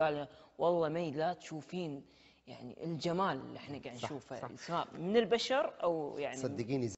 قال والله مي لا تشوفين يعني الجمال اللي احنا قاعد نشوفه سواء من البشر او يعني صدقيني